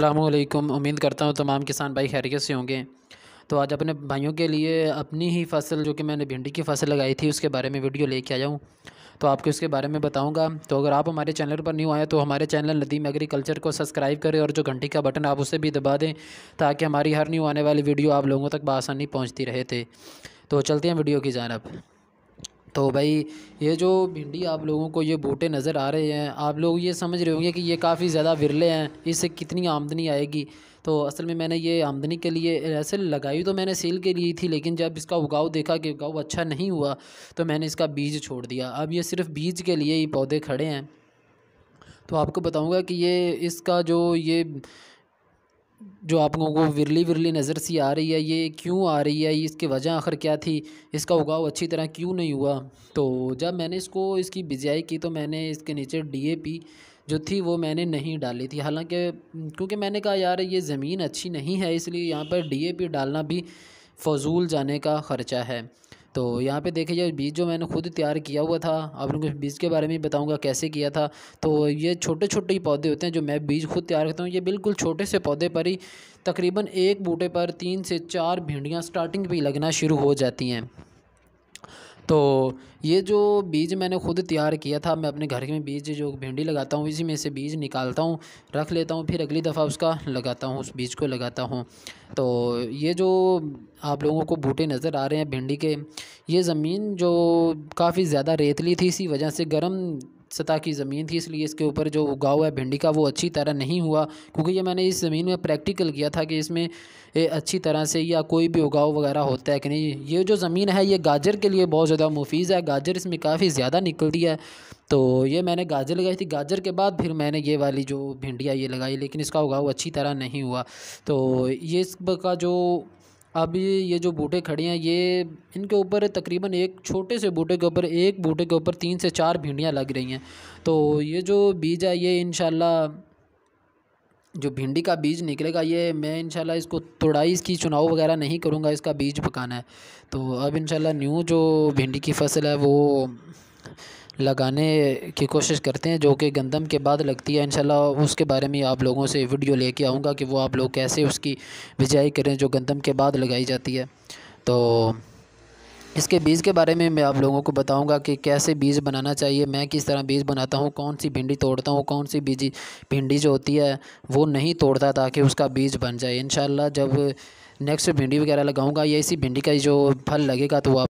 वालेकुम उम्मीद करता हूँ तमाम किसान भाई खैरियत से होंगे तो आज अपने भाइयों के लिए अपनी ही फसल जो कि मैंने भिंडी की फसल लगाई थी उसके बारे में वीडियो लेके आया हूँ तो आपको इसके बारे में बताऊंगा तो अगर आप हमारे चैनल पर न्यू आए तो हमारे चैनल नदीम एग्रीकल्चर को सब्सक्राइब करें और जो घंटी का बटन आप उसे भी दबा दें ताकि हमारी हर न्यू आने वाली वीडियो आप लोगों तक बसानी पहुँचती रहे थे तो चलते हैं वीडियो की जानब तो भाई ये जो भिंडी आप लोगों को ये बूटे नज़र आ रहे हैं आप लोग ये समझ रहे होंगे कि ये काफ़ी ज़्यादा विरले हैं इससे कितनी आमदनी आएगी तो असल में मैंने ये आमदनी के लिए ऐसे लगाई तो मैंने सेल के लिए थी लेकिन जब इसका उगाव देखा कि उगाव अच्छा नहीं हुआ तो मैंने इसका बीज छोड़ दिया अब ये सिर्फ बीज के लिए ही पौधे खड़े हैं तो आपको बताऊँगा कि ये इसका जो ये जो आप लोगों को विरली विरली नज़र सी आ रही है ये क्यों आ रही है इसकी वजह आखिर क्या थी इसका उगाव अच्छी तरह क्यों नहीं हुआ तो जब मैंने इसको इसकी बिजाई की तो मैंने इसके नीचे डीएपी जो थी वो मैंने नहीं डाली थी हालांकि क्योंकि मैंने कहा यार ये ज़मीन अच्छी नहीं है इसलिए यहाँ पर डी डालना भी फजूल जाने का ख़र्चा है तो यहाँ पे देखिए जाए बीज जो मैंने खुद तैयार किया हुआ था आप लोगों को बीज के बारे में बताऊँगा कैसे किया था तो ये छोटे छोटे ही पौधे होते हैं जो मैं बीज खुद तैयार करता हूँ ये बिल्कुल छोटे से पौधे पर ही तकरीबन एक बूटे पर तीन से चार भिंडियाँ स्टार्टिंग पर ही लगना शुरू हो जाती हैं तो ये जो बीज मैंने खुद तैयार किया था मैं अपने घर में बीज जो भिंडी लगाता हूँ इसी में से बीज निकालता हूँ रख लेता हूँ फिर अगली दफ़ा उसका लगाता हूँ उस बीज को लगाता हूँ तो ये जो आप लोगों को बूटे नज़र आ रहे हैं भिंडी के ये ज़मीन जो काफ़ी ज़्यादा रेतली थी इसी वजह से गर्म सतह की ज़मीन थी इसलिए इसके ऊपर जो हुआ है भिंडी का वो अच्छी तरह नहीं हुआ क्योंकि ये मैंने इस ज़मीन में प्रैक्टिकल किया था कि इसमें अच्छी तरह से या कोई भी उगाव वगैरह होता है कि नहीं ये जो ज़मीन है ये गाजर के लिए बहुत ज़्यादा मुफीज़ है गाजर इसमें काफ़ी ज़्यादा निकलती है तो ये मैंने गाजर लगाई थी गाजर के बाद फिर मैंने ये वाली जो भिंडिया ये लगाई लेकिन इसका उगाव अच्छी तरह नहीं हुआ तो ये इसका जो अब ये जो बूटे खड़े हैं ये इनके ऊपर तकरीबन एक छोटे से बूटे के ऊपर एक बूटे के ऊपर तीन से चार भिंडियाँ लग रही हैं तो ये जो बीज है ये इन जो भिंडी का बीज निकलेगा ये मैं इनशाला इसको तोड़ाई इसकी चुनाव वगैरह नहीं करूँगा इसका बीज पकाना है तो अब इन न्यू जो भिंडी की फसल है वो लगाने की कोशिश करते हैं जो कि गंदम के बाद लगती है इंशाल्लाह उसके बारे में आप लोगों से वीडियो लेके आऊँगा कि वो आप लोग कैसे उसकी बिजाई करें जो गंदम के बाद लगाई जाती है तो इसके बीज के बारे में मैं आप लोगों को बताऊंगा कि कैसे बीज बनाना चाहिए मैं किस तरह बीज बनाता हूँ कौन सी भिंडी तोड़ता हूँ कौन सी बीजी भिंडी जो होती है वो नहीं तोड़ता ताकि उसका बीज बन जाए इन जब नेक्स्ट भिंडी वगैरह लगाऊंगा या इसी भिंडी का जो फल लगेगा तो आप